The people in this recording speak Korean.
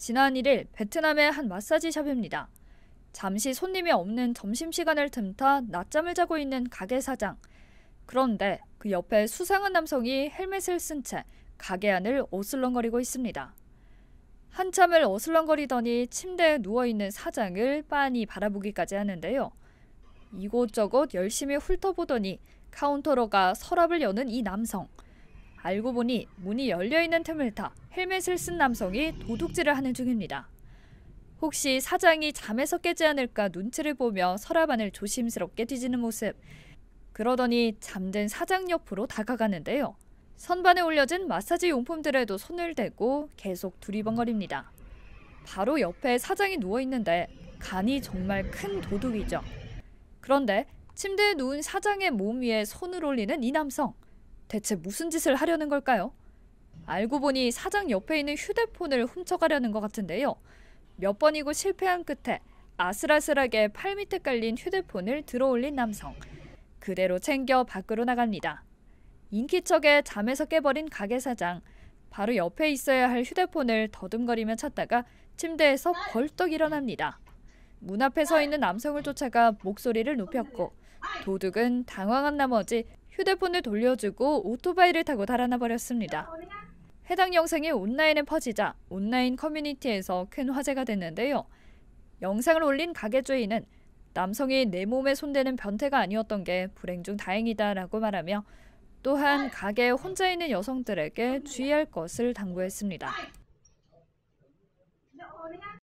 지난 1일 베트남의 한 마사지 샵입니다. 잠시 손님이 없는 점심시간을 틈타 낮잠을 자고 있는 가게 사장. 그런데 그 옆에 수상한 남성이 헬멧을 쓴 채 가게 안을 어슬렁거리고 있습니다. 한참을 어슬렁거리더니 침대에 누워있는 사장을 빤히 바라보기까지 하는데요. 이곳저곳 열심히 훑어보더니 카운터로 가 서랍을 여는 이 남성. 알고 보니 문이 열려있는 틈을 타 헬멧을 쓴 남성이 도둑질을 하는 중입니다. 혹시 사장이 잠에서 깨지 않을까 눈치를 보며 서랍 안을 조심스럽게 뒤지는 모습. 그러더니 잠든 사장 옆으로 다가가는데요. 선반에 올려진 마사지 용품들에도 손을 대고 계속 두리번거립니다. 바로 옆에 사장이 누워 있는데 간이 정말 큰 도둑이죠. 그런데 침대에 누운 사장의 몸 위에 손을 올리는 이 남성. 대체 무슨 짓을 하려는 걸까요? 알고 보니 사장 옆에 있는 휴대폰을 훔쳐가려는 것 같은데요. 몇 번이고 실패한 끝에 아슬아슬하게 팔 밑에 깔린 휴대폰을 들어올린 남성. 그대로 챙겨 밖으로 나갑니다. 인기척에 잠에서 깨버린 가게 사장. 바로 옆에 있어야 할 휴대폰을 더듬거리며 찾다가 침대에서 벌떡 일어납니다. 문 앞에 서 있는 남성을 쫓아가 목소리를 높였고 도둑은 당황한 나머지 휴대폰을 돌려주고 오토바이를 타고 달아나 버렸습니다. 해당 영상이 온라인에 퍼지자 온라인 커뮤니티에서 큰 화제가 됐는데요. 영상을 올린 가게 주인은 남성이 내 몸에 손대는 변태가 아니었던 게 불행 중 다행이다라고 말하며 또한 가게에 혼자 있는 여성들에게 주의할 것을 당부했습니다.